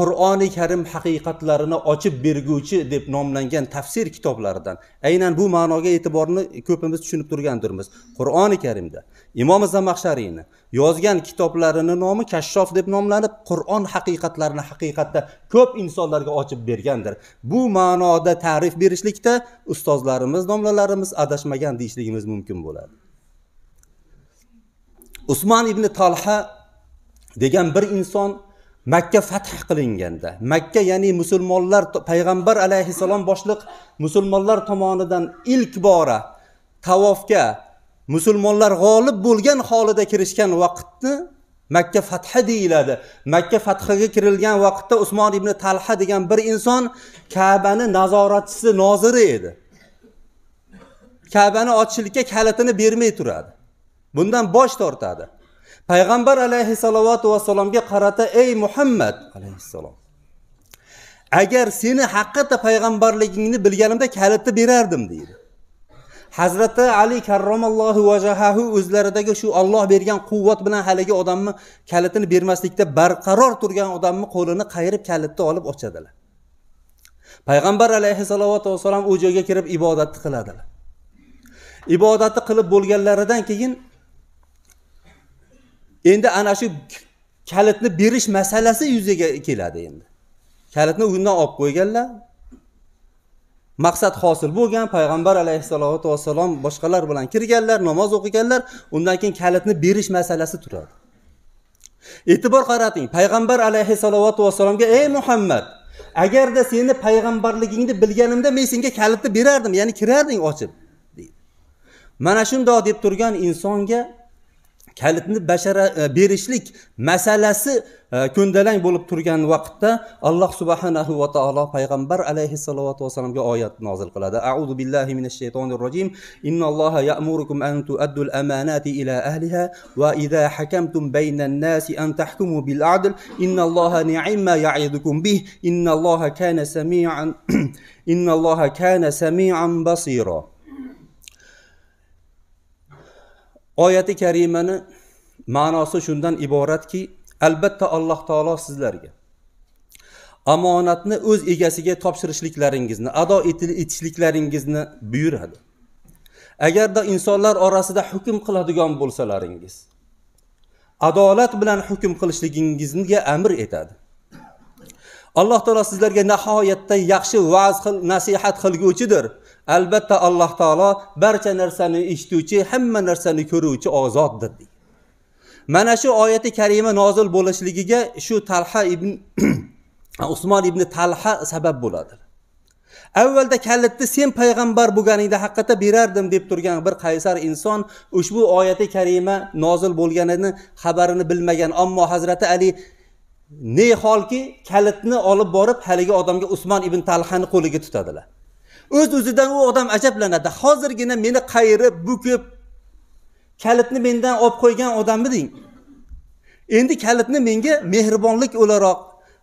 qur'oni karim haqiqatlarini ochib berguvchi deb nomlangan tafsir kitoblaridan aynan bu ma'noga e'tiborni ko'pimiz tushunib turgandirmiz qur'oni karimda imom zamaxshariyni yozgan kitoblarini nomi kashshof deb nomlanib qur'on haqiqatlarini haqiqatda ko'p insonlarga ochib bergandir bu ma'noda ta'rif berishlikda ustozlarimiz domlalarimiz adashmagan deyishligimiz mumkin bo'ladi usmon ibn talha degan bir inson makka fath qilinganda makka ya'ni musulmonlar payg'ambar alayhissalom boshliq musulmonlar tomonidan ilk bora tavofga musulmonlar g'olib bo'lgan holida kirishgan vaqtni makka fathi deyiladi makka fathiga kirilgan vaqtda usmon ibn talha degan bir inson kabani nazoratchisi noziri edi kabani ochishlikka kalitini bermay turadi bundan bosh tortadi payg'ambar alayhissalovatu vassalomga qarata ey muhammad alayhissalom agar seni haqiqatda payg'ambarligingni bilganimda kalitni berardim deydi hazrati ali karramallohu vajahahu o'zlaridagi shu olloh bergan quvvat bilan haligi odamni kalitini bermaslikda barqaror turgan odamni qo'lini qayirib kalitni olib ochadilar payg'ambar alayhissalovatu vassalom u joyga kirib ibodatni qiladilar ibodatni qilib bo'lganlaridan keyin endi ana shu kalitni berish masalasi yuzaga keladi endi kalitni undan olib qo'yganlar maqsad hosil bo'lgan payg'ambar alayhissalotu vassalom boshqalar bilan kirganlar namoz o'qiganlar undan keyin kalitni berish masalasi turadi e'tibor qarating payg'ambar alayhissalovatu vassalomga ey muhammad agarda seni payg'ambarligingni bilganimda men senga kalitni berardim ya'ni kirarding ochib mana shundoq deb turgan insonga kalitni bashara e, berishlik masalasi e, ko'ndalang bo'lib turgan vaqtda alloh subhanahu va taolo payg'ambar alayhissalotu vassalomga oyat nozil qiladi auzu billahi minash shaytonir rojim innalloha ya'murukum an tu'addul amanati ila ahliha va idha hakamtum baynan nasi an tahkumu bil adl innalloha ni'ma ya'idukum bih innalloha kana samian innalloha kana samian basira oyati karimani ma'nosi shundan iboratki albatta alloh taolo sizlarga omonatni o'z egasiga topshirishliklaringizni ado etishliklaringizni buyuradi agarda insonlar orasida hukm qiladigan bo'lsalaringiz adolat bilan hukm qilishligingizga amr etadi alloh taolo sizlarga nihoyatda yaxshi va'z qil nasihat qilguvchidir albatta alloh taolo barcha narsani eshituvchi hamma narsani ko'ruvchi ozoddir mana shu oyati karima nozil bo'lishligiga shu talha ibn usmon ibn talha sabab bo'ladi avvalda kalitni sen payg'ambar bo'lganingda haqiqatda berardim deb turgan bir qaysar inson ushbu oyati karima nozil bo'lganini xabarini bilmagan ammo hazrati ali neholki kalitni olib borib haligi odamga usmon ibn talhani qo'liga tutadilar o'z o'zidan u odam ajablanadi hozirgina meni qayirib bukib kalitni mendan olib qo'ygan odammiding endi kalitni menga mehribonlik o'laroq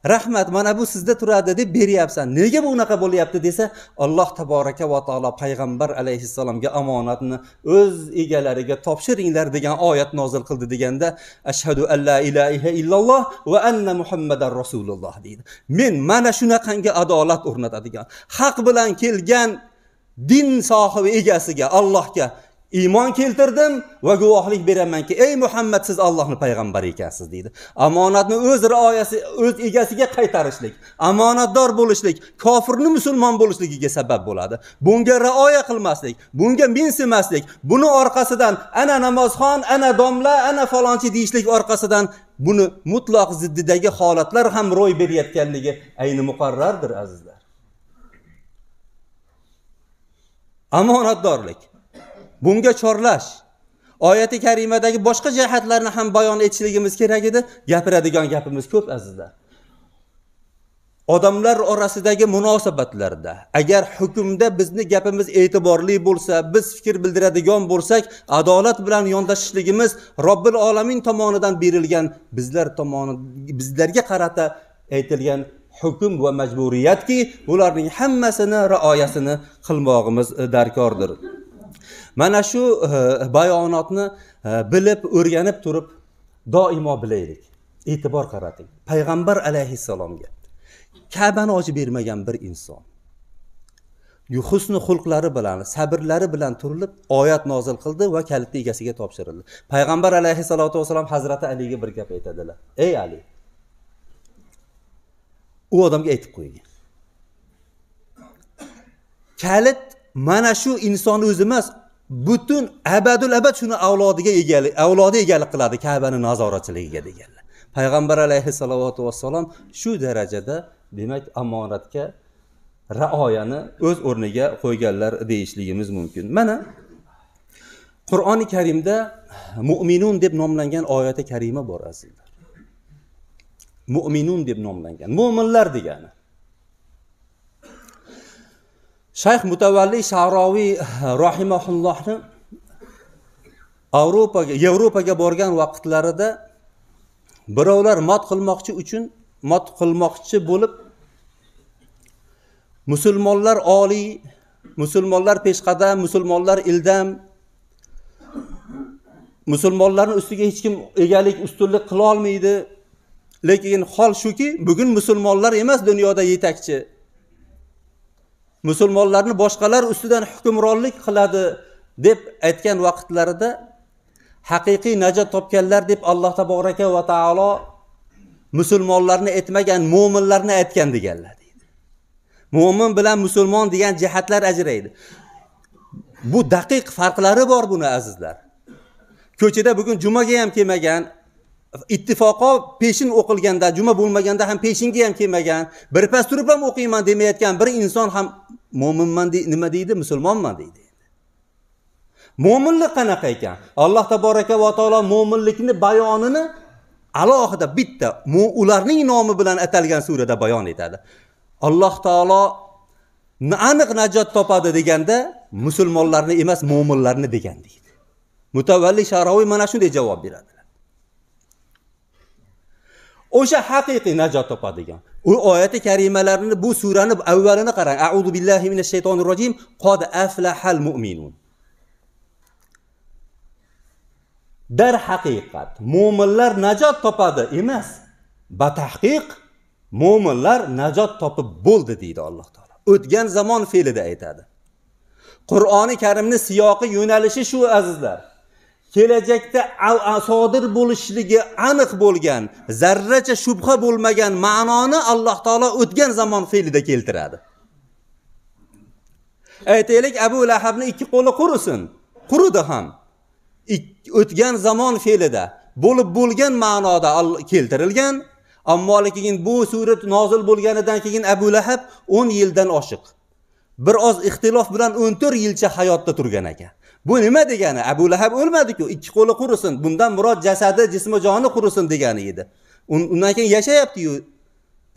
rahmat mana bu sizda turadi deb beryapsan nega bu bo'lyapti desa alloh taboraka va taolo payg'ambar alayhissalomga omonatni o'z egalariga topshiringlar degan oyat nozil qildi deganda ashhadu an la ilaha illalloh va anna muhammadan rasululloh deydi men mana shunaqangi adolat o'rnatadigan haq bilan kelgan din sohibi egasiga allohga iymon keltirdim va guvohlik beramanki ey muhammad siz allohni payg'ambari ekansiz deydi omonatni o'z rioyasi o'z egasiga qaytarishlik omonatdor bo'lishlik kofirni musulmon bo'lishligiga sabab bo'ladi bunga rioya qilmaslik bunga mensimaslik buni orqasidan ana namozxon ana domla ana falonchi deyishlik orqasidan buni mutloq ziddidagi holatlar ham ro'y berayotganligi ayni muqarrardir azizlar omonatdorlik bunga chorlash oyati karimadagi boshqa jihatlarni ham bayon etishligimiz kerak edi gapiradigan gapimiz ko'p azizlar odamlar orasidagi munosabatlarda agar hukmda bizni gapimiz e'tiborli bo'lsa biz fikr bildiradigan bo'lsak adolat bilan yondashishligimiz robbil olamin tomonidan berilgan bizlar tomoni bizlarga qarata aytilgan hukm va majburiyatki bularning hammasini rioyasini qilmog'imiz darkordir mana shu e, bayonotni e, bilib o'rganib turib doimo bilaylik e'tibor qarating payg'ambar alayhissalomga kabani ochib bermagan bir inson husni xulqlari bilan sabrlari bilan turilib oyat nozil qildi va kalitni egasiga topshirildi payg'ambar alayhissalotu vassalom hazrati aliga bir gap aytadilar ey ali u odamga aytib qo'ygan kalit mana shu inson o'zi emas butun abadul abad shuni avlodiga egalik avlodi egalik qiladi kabani nazoratchiligiga deganlar payg'ambar alayhissalotu vassalom shu darajada demak omonatga raoyani o'z o'rniga qo'yganlar deyishligimiz mumkin mana qur'oni karimda mo'minun deb nomlangan oyati karima bor azizlar mo'minun deb nomlangan mo'minlar degani shayx mutavalliy sharoviy eh, rohimaullohni avropaga yevropaga borgan vaqtlarida birovlar mot qilmoqchi uchun mot qilmoqchi bo'lib musulmonlar oliy musulmonlar peshqadam musulmonlar ildam musulmonlarni ustiga hech kim egalik ustunlik qilolmaydi lekin hol shuki bugun musulmonlar emas dunyoda yetakchi musulmonlarni boshqalar ustidan hukmronlik qiladi deb aytgan vaqtlarida haqiqiy najot topganlar deb alloh taboraka va taolo musulmonlarni aytmagan mo'minlarni aytgan deganlar deydi mo'min bilan musulmon degan jihatlar ajraydi bu daqiq farqlari bor buni azizlar ko'chada bugun jumaga ham kelmagan ittifoqo peshin o'qilganda juma bo'lmaganda ham peshinga ham kelmagan birpas turib ham o'qiyman demayotgan bir inson ham mo'minman nima deydi musulmonman deydi mo'minlik qanaqa ekan alloh taboraka va taolo mo'minlikni bayonini alohida bitta ularning nomi bilan atalgan surada bayon etadi alloh taolo aniq najot topadi deganda musulmonlarni emas mo'minlarni degan deydi mutavalli sharoviy mana shunday javob beradi o'sha haqiqiy najot topadigan u oyati karimalarni bu surani avvalini qarang audu billahi minash shaytonir rojim qod aflahal mu'minun darhaqiqat mo'minlar najot topadi emas batahqiq mo'minlar najot topib bo'ldi deydi alloh taolo o'tgan zamon fe'lida aytadi qur'oni karimni siyoqi yo'nalishi shu azizlar kelajakda sodir bo'lishligi aniq bo'lgan zarracha shubha bo'lmagan ma'noni alloh taolo o'tgan zamon fe'lida keltiradi aytaylik abu lahabni ikki qo'li qurisin quridi ham o'tgan zamon fe'lida bo'lib bo'lgan ma'noda keltirilgan ammo lekin bu surat nozil bo'lganidan keyin abu lahab o'n yildan oshiq bir oz ixtilof bilan o'n to'rt yilcha hayotda turgan ekan bu nima degani abu lahab o'lmadiku ikki qo'li qurisin bundan murod jasadi jismi joni qurisin degani edi undan keyin yashayaptiyu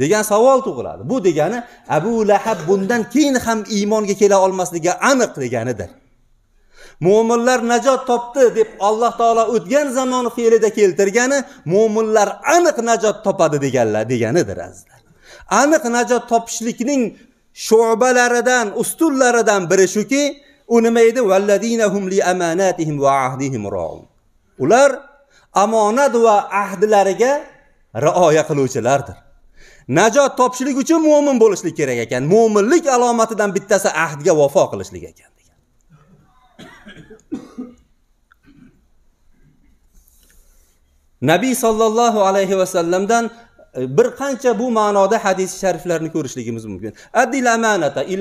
degan savol tug'iladi bu degani abu lahab bundan keyin ham iymonga kela olmasligi aniq deganidir mo'minlar najot topdi deb alloh taolo o'tgan zamon fe'lida keltirgani mo'minlar aniq najot topadi deganlar deganidir azizlar aniq najot topishlikning sho'balaridan ustunlaridan biri shuki u nima edi li amanatihim va ahdihim roun ular omonat va ahdlariga rioya qiluvchilardir najot topishlik uchun mo'min bo'lishlik kerak ekan mo'minlik alomatidan bittasi ahdga vafo qilishlik ekan degan nabiy sollallohu alayhi vasallamdan e, bir qancha bu ma'noda hadis shariflarni ko'rishligimiz mumkin adil amanata ila